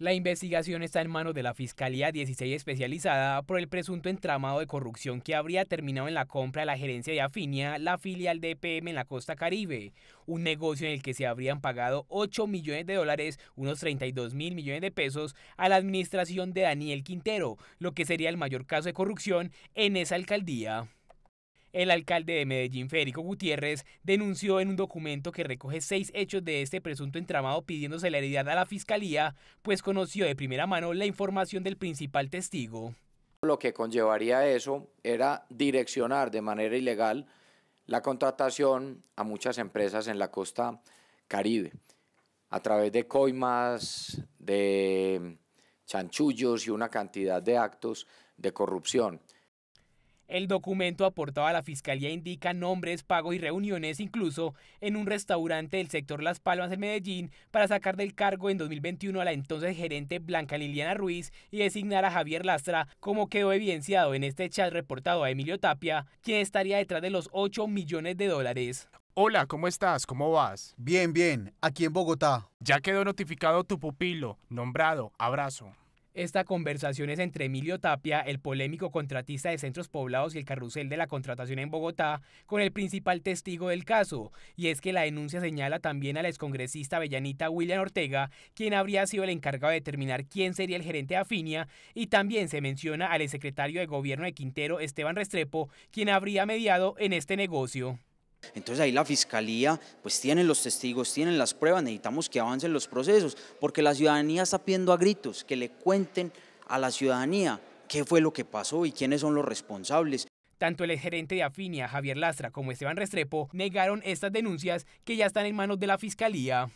La investigación está en manos de la Fiscalía 16 especializada por el presunto entramado de corrupción que habría terminado en la compra de la gerencia de Afinia, la filial de EPM en la costa caribe, un negocio en el que se habrían pagado 8 millones de dólares, unos 32 mil millones de pesos, a la administración de Daniel Quintero, lo que sería el mayor caso de corrupción en esa alcaldía. El alcalde de Medellín, Federico Gutiérrez, denunció en un documento que recoge seis hechos de este presunto entramado pidiendo celeridad a la fiscalía, pues conoció de primera mano la información del principal testigo. Lo que conllevaría eso era direccionar de manera ilegal la contratación a muchas empresas en la costa caribe, a través de coimas, de chanchullos y una cantidad de actos de corrupción. El documento aportado a la Fiscalía indica nombres, pagos y reuniones incluso en un restaurante del sector Las Palmas en Medellín para sacar del cargo en 2021 a la entonces gerente Blanca Liliana Ruiz y designar a Javier Lastra, como quedó evidenciado en este chat reportado a Emilio Tapia, quien estaría detrás de los 8 millones de dólares. Hola, ¿cómo estás? ¿Cómo vas? Bien, bien, aquí en Bogotá. Ya quedó notificado tu pupilo, nombrado, abrazo. Esta conversación es entre Emilio Tapia, el polémico contratista de centros poblados y el carrusel de la contratación en Bogotá, con el principal testigo del caso, y es que la denuncia señala también a la excongresista Bellanita William Ortega, quien habría sido el encargado de determinar quién sería el gerente de Afinia, y también se menciona al exsecretario de gobierno de Quintero, Esteban Restrepo, quien habría mediado en este negocio. Entonces ahí la fiscalía pues tiene los testigos, tiene las pruebas, necesitamos que avancen los procesos, porque la ciudadanía está pidiendo a gritos que le cuenten a la ciudadanía qué fue lo que pasó y quiénes son los responsables. Tanto el exgerente de Afinia, Javier Lastra, como Esteban Restrepo, negaron estas denuncias que ya están en manos de la Fiscalía.